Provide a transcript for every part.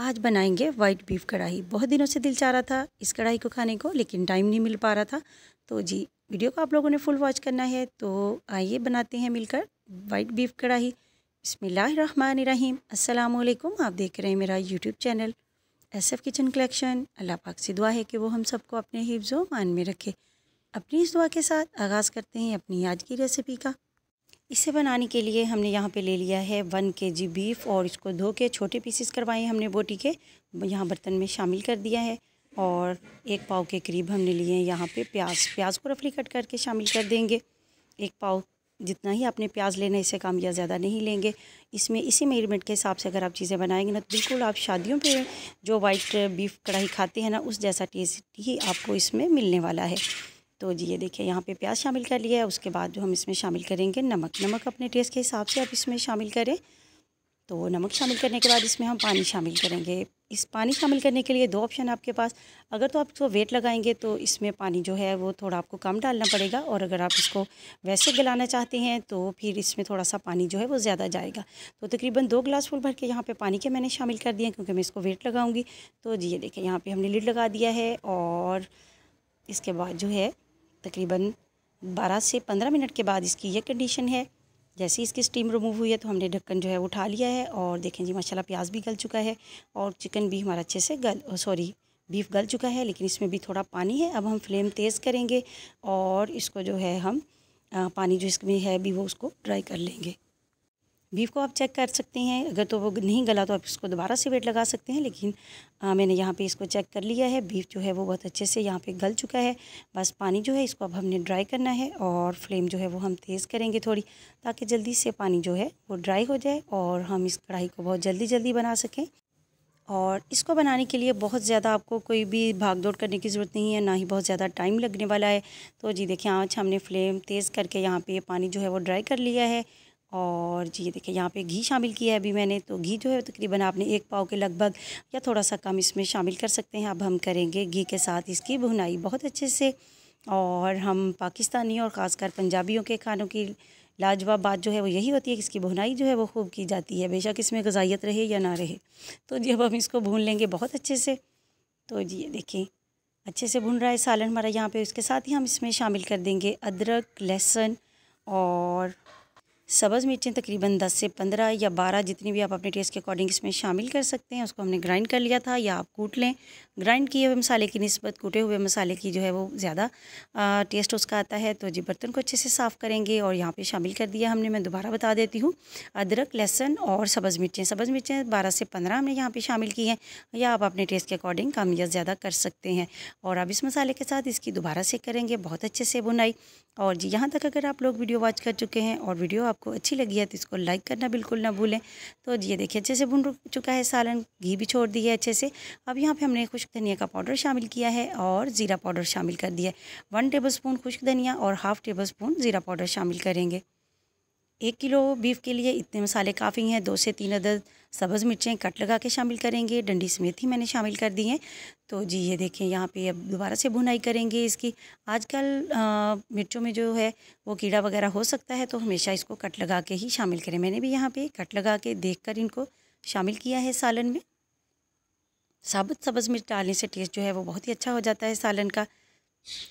आज बनाएंगे white beef कढ़ाई बहुत दिनों से दिल चाह रहा था इस कढ़ाई को खाने को लेकिन टाइम नहीं मिल पा रहा था तो जी वीडियो को आप लोगों ने फुल वॉच करना है तो आइए बनाते हैं मिलकर वाइट बीफ कढ़ाई इसमें रहीम अल्लाम आप देख रहे हैं मेरा YouTube channel S F kitchen collection अल्लाह पाक से दुआ है कि वो हम सबको अपने हिफ्ज़ मान में रखे अपनी इस दुआ के साथ आगाज़ करते हैं अपनी आज की रेसिपी का इसे बनाने के लिए हमने यहाँ पे ले लिया है वन के जी बीफ और इसको धो के छोटे पीसेस करवाए हमने बोटी के यहाँ बर्तन में शामिल कर दिया है और एक पाव के करीब हमने लिए हैं यहाँ पे प्याज प्याज को रफली कट करके शामिल कर देंगे एक पाव जितना ही आपने प्याज लेना इसे इससे कम या ज़्यादा नहीं लेंगे इसमें इसी मेजरमेंट के हिसाब से अगर आप चीज़ें बनाएंगे ना तो बिल्कुल आप शादियों पर जो वाइट बीफ कढ़ाई खाते हैं ना उस जैसा टेस्ट ही आपको इसमें मिलने वाला है तो जी ये देखिए यहाँ पे प्याज शामिल कर लिया है उसके बाद जो हम इसमें शामिल करेंगे नमक नमक अपने टेस्ट के हिसाब से आप इसमें शामिल करें तो नमक शामिल करने के बाद इसमें हम पानी शामिल करेंगे इस पानी शामिल करने के लिए दो ऑप्शन आपके पास अगर तो आप इसको वेट लगाएंगे तो इसमें पानी जो है वो थोड़ा आपको कम डालना पड़ेगा और अगर आप इसको वैसे गलाना चाहते हैं तो फिर इसमें थोड़ा सा पानी जो है वो ज़्यादा जाएगा तो तकरीबन दो गिलास फुल भर के यहाँ पे पानी के मैंने शामिल कर दिए क्योंकि मैं इसको वेट लगाऊँगी तो जी ये देखें यहाँ पर हमने लिड लगा दिया है और इसके बाद जो है तकरीबन 12 से 15 मिनट के बाद इसकी यह कंडीशन है जैसे ही इसकी स्टीम रिमूव हुई है तो हमने ढक्कन जो है उठा लिया है और देखें जी माशाला प्याज भी गल चुका है और चिकन भी हमारा अच्छे से गल सॉरी बीफ गल चुका है लेकिन इसमें भी थोड़ा पानी है अब हम फ्लेम तेज़ करेंगे और इसको जो है हम आ, पानी जो इसमें है भी वो उसको ड्राई कर लेंगे बीफ को आप चेक कर सकते हैं अगर तो वो नहीं गला तो आप इसको दोबारा से वेट लगा सकते हैं लेकिन आ, मैंने यहाँ पे इसको चेक कर लिया है बीफ जो है वो बहुत अच्छे से यहाँ पे गल चुका है बस पानी जो है इसको अब हमने ड्राई करना है और फ्लेम जो है वो हम तेज़ करेंगे थोड़ी ताकि जल्दी से पानी जो है वो ड्राई हो जाए और हम इस कढ़ाई को बहुत जल्दी जल्दी बना सकें और इसको बनाने के लिए बहुत ज़्यादा आपको कोई भी भाग दौड़ करने की ज़रूरत नहीं है ना ही बहुत ज़्यादा टाइम लगने वाला है तो जी देखिए आज हमने फ्लेम तेज़ करके यहाँ पे पानी जो है वो ड्राई कर लिया है और जी ये देखिए यहाँ पे घी शामिल किया है अभी मैंने तो घी जो है तकरीबन आपने एक पाव के लगभग या थोड़ा सा कम इसमें शामिल कर सकते हैं अब हम करेंगे घी के साथ इसकी भुनाई बहुत अच्छे से और हम पाकिस्तानी और ख़ासकर पंजाबियों के खानों की लाजवाब बात जो है वो यही होती है कि इसकी भुनाई जो है वो खूब की जाती है बेशक इसमें गजाइत रहे या ना रहे तो जी अब हम इसको भून लेंगे बहुत अच्छे से तो जी ये देखें अच्छे से भून रहा है सालन हमारा यहाँ पे उसके साथ ही हम इसमें शामिल कर देंगे अदरक लहसुन और सब्ज़ मिर्चें तकरीबन 10 से 15 या 12 जितनी भी आप अपने टेस्ट के अकॉर्डिंग इसमें शामिल कर सकते हैं उसको हमने ग्राइंड कर लिया था या आप कूट लें ग्राइंड किए हुए मसाले की नस्बत कूटे हुए मसाले की जो है वो ज़्यादा टेस्ट उसका आता है तो जी बर्तन को अच्छे से साफ़ करेंगे और यहाँ पर शामिल कर दिया हमने मैं दोबारा बता देती हूँ अदरक लहसन और सब्ज़ मिर्चें सब्ज़ मिर्चें बारह से पंद्रह हमने यहाँ पर शामिल की हैं या आप अपने टेस्ट के अकॉर्डिंग कम या ज़्यादा कर सकते हैं और अब इस मसाले के साथ इसकी दोबारा से करेंगे बहुत अच्छे से बुनाई और जी यहाँ तक अगर आप लोग वीडियो वॉच कर चुके हैं और वीडियो आप आपको अच्छी लगी है तो इसको लाइक करना बिल्कुल ना भूलें तो ये देखिए अच्छे से भुन चुका है सालन घी भी छोड़ दी है अच्छे से अब यहाँ पे हमने खुश्क धनिया का पाउडर शामिल किया है और ज़ीरा पाउडर शामिल कर दिया है वन टेबल स्पून खुश्क धनिया और हाफ़ टेबल स्पून ज़ीरा पाउडर शामिल करेंगे एक किलो बीफ के लिए इतने मसाले काफ़ी हैं दो से तीन अदद सब्ज़ मिर्चें कट लगा के शामिल करेंगे डंडी समेत ही मैंने शामिल कर दी हैं तो जी ये देखें यहाँ पे अब दोबारा से भुनाई करेंगे इसकी आजकल मिर्चों में जो है वो कीड़ा वगैरह हो सकता है तो हमेशा इसको कट लगा के ही शामिल करें मैंने भी यहाँ पे कट लगा के देख कर इनको शामिल किया है सालन में साबुत सब्ज़ मिर्च डालने से टेस्ट जो है वो बहुत ही अच्छा हो जाता है सालन का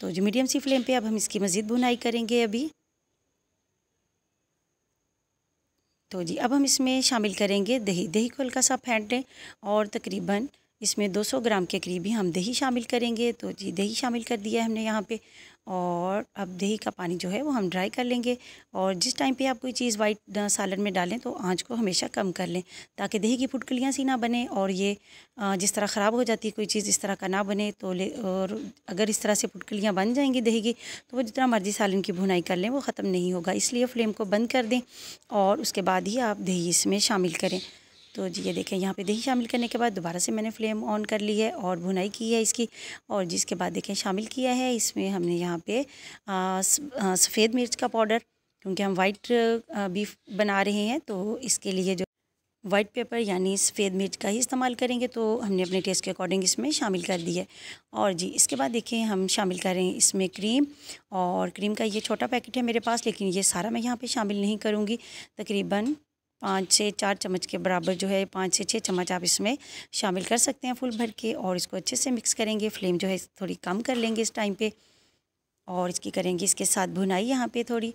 तो जी मीडियम सी फ्लेम पर अब हम इसकी मज़ीद भुनाई करेंगे अभी तो जी अब हम इसमें शामिल करेंगे दही दही को हल्का सा फेंट दें और तकरीबन इसमें 200 ग्राम के करीब ही हम दही शामिल करेंगे तो जी दही शामिल कर दिया हमने यहाँ पे और अब दही का पानी जो है वो हम ड्राई कर लेंगे और जिस टाइम पे आप कोई चीज़ वाइट सालन में डालें तो आंच को हमेशा कम कर लें ताकि दही की फुटकलियाँ सी ना बने और ये जिस तरह ख़राब हो जाती है कोई चीज़ इस तरह का ना बने तो ले और अगर इस तरह से फुटकलियाँ बन जाएंगी दही की तो वो जितना मर्जी सालन की भुनाई कर लें वो ख़त्म नहीं होगा इसलिए फ्लेम को बंद कर दें और उसके बाद ही आप दही इसमें शामिल करें तो जी ये देखें यहाँ पे दही शामिल करने के बाद दोबारा से मैंने फ्लेम ऑन कर ली है और भुनाई की है इसकी और जिसके बाद देखें शामिल किया है इसमें हमने यहाँ पे सफ़ेद मिर्च का पाउडर क्योंकि हम वाइट बीफ बना रहे हैं तो इसके लिए जो वाइट पेपर यानी सफ़ेद मिर्च का ही इस्तेमाल करेंगे तो हमने अपने टेस्ट के अकॉर्डिंग इसमें शामिल कर दी है और जी इसके बाद देखें हम शामिल कर रहे हैं इसमें क्रीम और क्रीम का ये छोटा पैकेट है मेरे पास लेकिन ये सारा मैं यहाँ पे शामिल नहीं करूँगी तकरीबन पाँच से चार चम्मच के बराबर जो है पाँच से छः चम्मच आप इसमें शामिल कर सकते हैं फुल भर के और इसको अच्छे से मिक्स करेंगे फ्लेम जो है थोड़ी कम कर लेंगे इस टाइम पे और इसकी करेंगे इसके साथ भुनाई यहाँ पे थोड़ी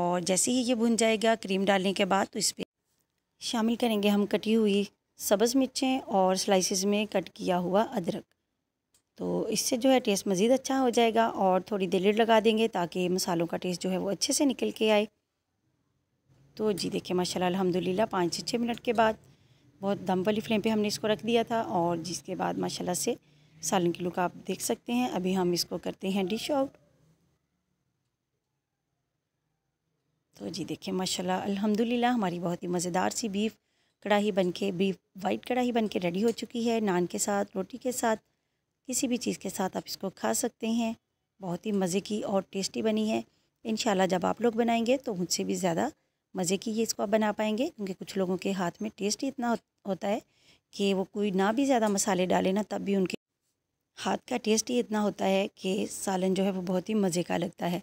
और जैसे ही ये भुन जाएगा क्रीम डालने के बाद तो इस पर शामिल करेंगे हम कटी हुई सब्ज़ मिर्चें और स्लाइसिस में कट किया हुआ अदरक तो इससे जो है टेस्ट मज़ीद अच्छा हो जाएगा और थोड़ी देर लगा देंगे ताकि मसालों का टेस्ट जो है वो अच्छे से निकल के आए तो जी देखिए माशाल्लाह अलहमदिल्ला पाँच से छः मिनट के बाद बहुत दम वाली फ्लेम पे हमने इसको रख दिया था और जिसके बाद माशाल्लाह से सालन की लुक आप देख सकते हैं अभी हम इसको करते हैं डिश आउट तो जी देखिए माशाल्लाह अल्हम्दुलिल्लाह हमारी बहुत ही मज़ेदार सी बीफ कढ़ाई बन के बीफ वाइट कढ़ाई बन के रेडी हो चुकी है नान के साथ रोटी के साथ किसी भी चीज़ के साथ आप इसको खा सकते हैं बहुत ही मज़े की और टेस्टी बनी है इन जब आप लोग बनाएंगे तो मुझसे भी ज़्यादा मज़े की ये इसको आप बना पाएंगे क्योंकि कुछ लोगों के हाथ में टेस्ट ही इतना होता है कि वो कोई ना भी ज़्यादा मसाले डाले ना तब भी उनके हाथ का टेस्ट ही इतना होता है कि सालन जो है वो बहुत ही मज़े का लगता है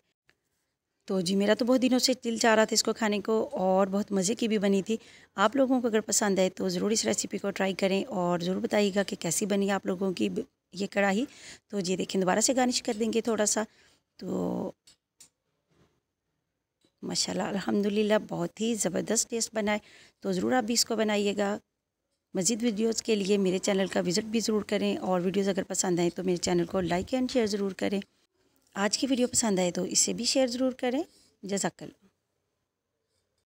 तो जी मेरा तो बहुत दिनों से दिल चाह रहा था इसको खाने को और बहुत मज़े की भी बनी थी आप लोगों को अगर पसंद आए तो ज़रूर इस रेसिपी को ट्राई करें और ज़रूर बताइएगा कि कैसी बनी आप लोगों की ये कढ़ाई तो जी देखें दोबारा से गार्निश कर देंगे थोड़ा सा तो माशाल्लाह अल्हम्दुलिल्लाह बहुत ही ज़बरदस्त टेस्ट बनाए तो ज़रूर आप भी इसको बनाइएगा मज़ीद वीडियोज़ के लिए मेरे चैनल का विज़िट भी ज़रूर करें और वीडियोज़ अगर पसंद आए तो मेरे चैनल को लाइक एंड शेयर ज़रूर करें आज की वीडियो पसंद आए तो इसे भी शेयर ज़रूर करें जजाकल्ला